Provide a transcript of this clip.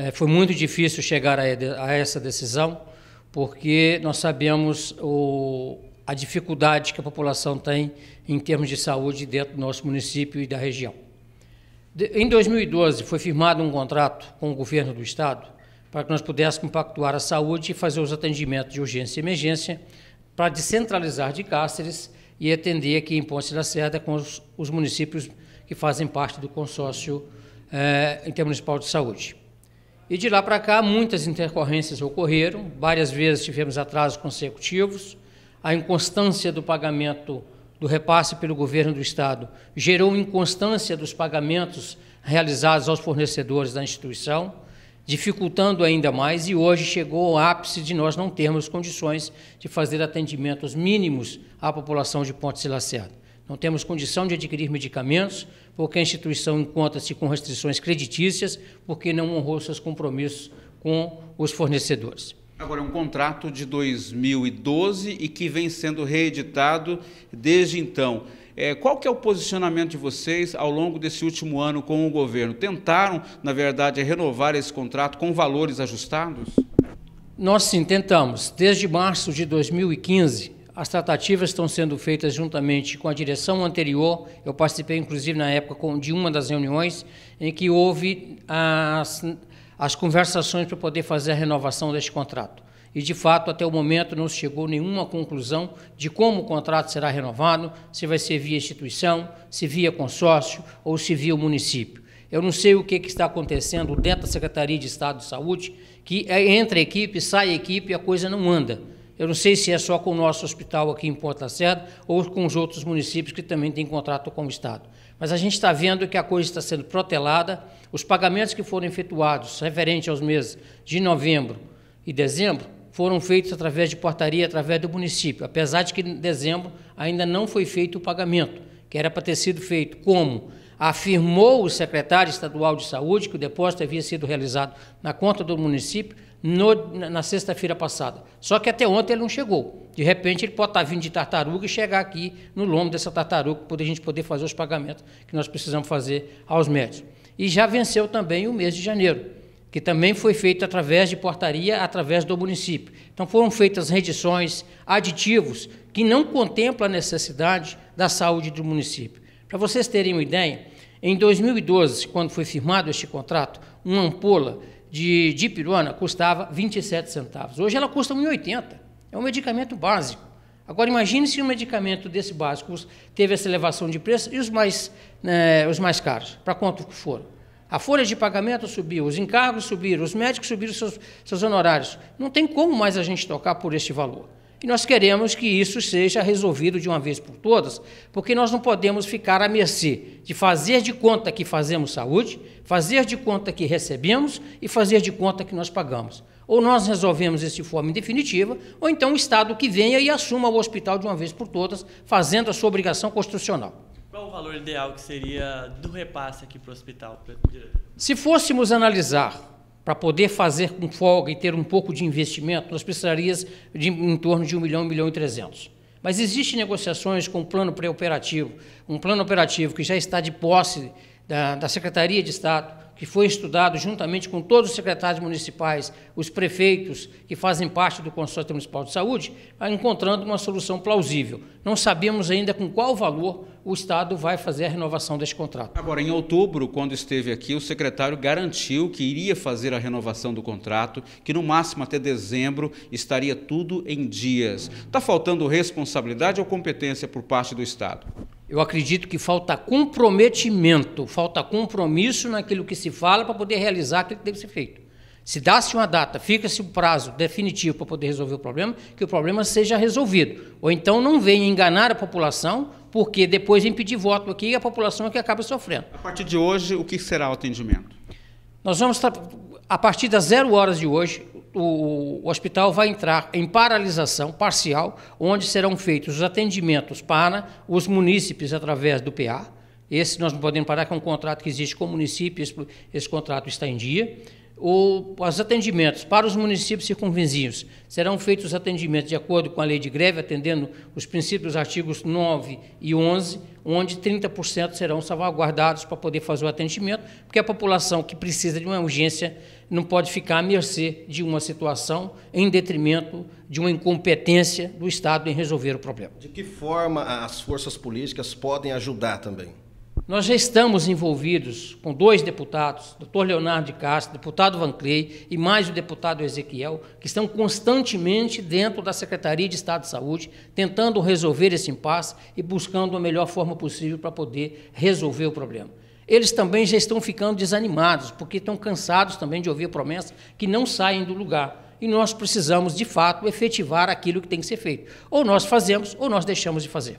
É, foi muito difícil chegar a, a, essa decisão, porque nós sabemos o, a dificuldade que a população tem em termos de saúde dentro do nosso município e da região. De, em 2012, foi firmado um contrato com o governo do Estado para que nós pudéssemos pactuar a saúde e fazer os atendimentos de urgência e emergência para descentralizar de Cáceres e atender aqui em Ponce da Serra com os, os, municípios que fazem parte do consórcio é, intermunicipal de saúde. E de lá para cá, muitas intercorrências ocorreram, várias vezes tivemos atrasos consecutivos, a inconstância do pagamento do repasse pelo governo do Estado gerou inconstância dos pagamentos realizados aos fornecedores da instituição, dificultando ainda mais, e hoje chegou ao ápice de nós não termos condições de fazer atendimentos mínimos à população de Pontes Silaceada. Lacerda. Não temos condição de adquirir medicamentos, porque a instituição encontra-se com restrições creditícias, porque não honrou seus compromissos com os fornecedores. Agora, é um contrato de 2012 e que vem sendo reeditado desde então. É, qual que é o posicionamento de vocês ao longo desse último ano com o governo? Tentaram, na verdade, renovar esse contrato com valores ajustados? Nós sim, tentamos. Desde março de 2015, as tratativas estão sendo feitas juntamente com a direção anterior. Eu participei, inclusive, na época de uma das reuniões em que houve as, as conversações para poder fazer a renovação deste contrato. E, de fato, até o momento não se chegou nenhuma conclusão de como o contrato será renovado, se vai ser via instituição, se via consórcio ou se via o município. Eu não sei o que, está acontecendo dentro da Secretaria de Estado de Saúde, que é entra equipe, sai equipe e a coisa não anda. Eu não sei se é só com o nosso hospital aqui em Ponta Lacerda ou com os outros municípios que também têm contrato com o Estado. Mas a gente está vendo que a coisa está sendo protelada. Os pagamentos que foram efetuados referente aos meses de novembro e dezembro foram feitos através de portaria, através do município, apesar de que em dezembro ainda não foi feito o pagamento, que era para ter sido feito como afirmou o secretário estadual de saúde que o depósito havia sido realizado na conta do município no, na sexta-feira passada. Só que até ontem ele não chegou. De repente ele pode estar vindo de tartaruga e chegar aqui no lombo dessa tartaruga para a gente poder fazer os pagamentos que nós precisamos fazer aos médicos. E já venceu também o mês de janeiro, que também foi feito através de portaria, através do município. Então foram feitas redições, aditivos, que não contemplam a necessidade da saúde do município. Para vocês terem uma ideia, em 2012, quando foi firmado este contrato, uma ampola de dipirona custava 27 centavos. Hoje ela custa 1,80. É um medicamento básico. Agora imagine se um medicamento desse básico teve essa elevação de preço e os mais, né, os mais caros, para quanto que foram. A folha de pagamento subiu, os encargos subiram, os médicos subiram seus, seus honorários. Não tem como mais a gente tocar por este valor. E nós queremos que isso seja resolvido de uma vez por todas, porque nós não podemos ficar à mercê de fazer de conta que fazemos saúde, fazer de conta que recebemos e fazer de conta que nós pagamos. Ou nós resolvemos isso de forma definitiva, ou então o Estado que venha e assuma o hospital de uma vez por todas, fazendo a sua obrigação constitucional. Qual o valor ideal que seria do repasse aqui para o hospital? Se fôssemos analisar para poder fazer com folga e ter um pouco de investimento, nós precisaríamos de em torno de 1 milhão, 1 milhão e 300. Mas existem negociações com um plano pré-operativo, um plano operativo que já está de posse da, da Secretaria de Estado, que foi estudado juntamente com todos os secretários municipais, os prefeitos que fazem parte do Consórcio Municipal de Saúde, encontrando uma solução plausível. Não sabemos ainda com qual valor o Estado vai fazer a renovação deste contrato. Agora, em outubro, quando esteve aqui, o secretário garantiu que iria fazer a renovação do contrato, que no máximo até dezembro estaria tudo em dias. Está faltando responsabilidade ou competência por parte do Estado? Eu acredito que falta comprometimento, falta compromisso naquilo que se fala para poder realizar aquilo que deve ser feito. Se dá-se uma data, fica-se o um prazo definitivo para poder resolver o problema, que o problema seja resolvido. Ou então não venha enganar a população, porque depois impedir voto aqui e a população é que acaba sofrendo. A partir de hoje, o que será o atendimento? Nós vamos, a partir das zero horas de hoje, o, o hospital vai entrar em paralisação parcial, onde serão feitos os atendimentos para os munícipes através do PA. Esse nós não podemos parar, que é um contrato que existe com o município, esse, esse contrato está em dia o, os atendimentos para os municípios circunvizinhos serão feitos os atendimentos de acordo com a lei de greve, atendendo os princípios dos artigos 9 e 11, onde 30% serão salvaguardados para poder fazer o atendimento, porque a população que precisa de uma urgência não pode ficar à mercê de uma situação em detrimento de uma incompetência do Estado em resolver o problema. De que forma as forças políticas podem ajudar também? Nós já estamos envolvidos com dois deputados, doutor Leonardo de Castro, deputado Van Clay e mais o deputado Ezequiel, que estão constantemente dentro da Secretaria de Estado de Saúde, tentando resolver esse impasse e buscando a melhor forma possível para poder resolver o problema. Eles também já estão ficando desanimados, porque estão cansados também de ouvir promessas que não saem do lugar. E nós precisamos, de fato, efetivar aquilo que tem que ser feito. Ou nós fazemos, ou nós deixamos de fazer.